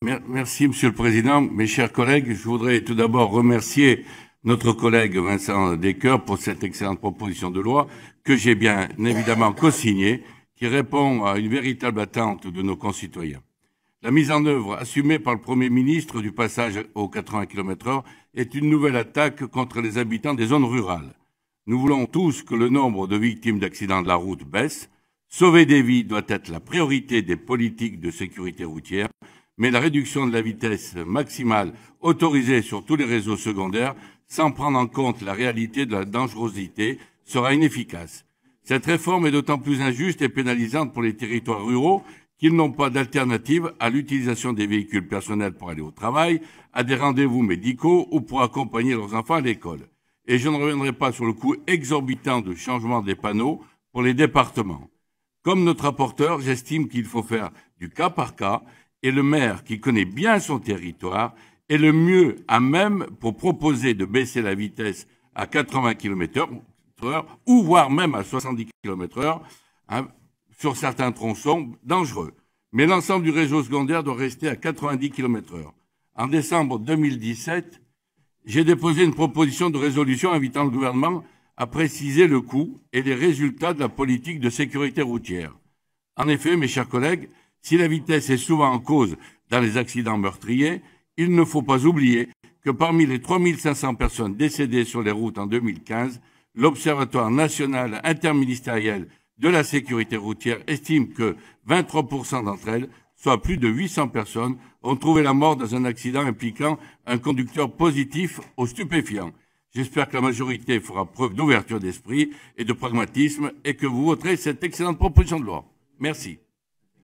Merci, Monsieur le Président. Mes chers collègues, je voudrais tout d'abord remercier notre collègue Vincent Descoeurs pour cette excellente proposition de loi que j'ai bien évidemment co-signée, qui répond à une véritable attente de nos concitoyens. La mise en œuvre assumée par le Premier ministre du passage aux 80 km h est une nouvelle attaque contre les habitants des zones rurales. Nous voulons tous que le nombre de victimes d'accidents de la route baisse. Sauver des vies doit être la priorité des politiques de sécurité routière mais la réduction de la vitesse maximale autorisée sur tous les réseaux secondaires, sans prendre en compte la réalité de la dangerosité, sera inefficace. Cette réforme est d'autant plus injuste et pénalisante pour les territoires ruraux qu'ils n'ont pas d'alternative à l'utilisation des véhicules personnels pour aller au travail, à des rendez-vous médicaux ou pour accompagner leurs enfants à l'école. Et je ne reviendrai pas sur le coût exorbitant du changement des panneaux pour les départements. Comme notre rapporteur, j'estime qu'il faut faire du cas par cas et le maire qui connaît bien son territoire est le mieux à même pour proposer de baisser la vitesse à 80 km h ou voire même à 70 km heure hein, sur certains tronçons dangereux. Mais l'ensemble du réseau secondaire doit rester à 90 km heure. En décembre 2017, j'ai déposé une proposition de résolution invitant le gouvernement à préciser le coût et les résultats de la politique de sécurité routière. En effet, mes chers collègues, si la vitesse est souvent en cause dans les accidents meurtriers, il ne faut pas oublier que parmi les 3500 personnes décédées sur les routes en 2015, l'Observatoire national interministériel de la sécurité routière estime que 23% d'entre elles, soit plus de 800 personnes, ont trouvé la mort dans un accident impliquant un conducteur positif aux stupéfiants. J'espère que la majorité fera preuve d'ouverture d'esprit et de pragmatisme et que vous voterez cette excellente proposition de loi. Merci.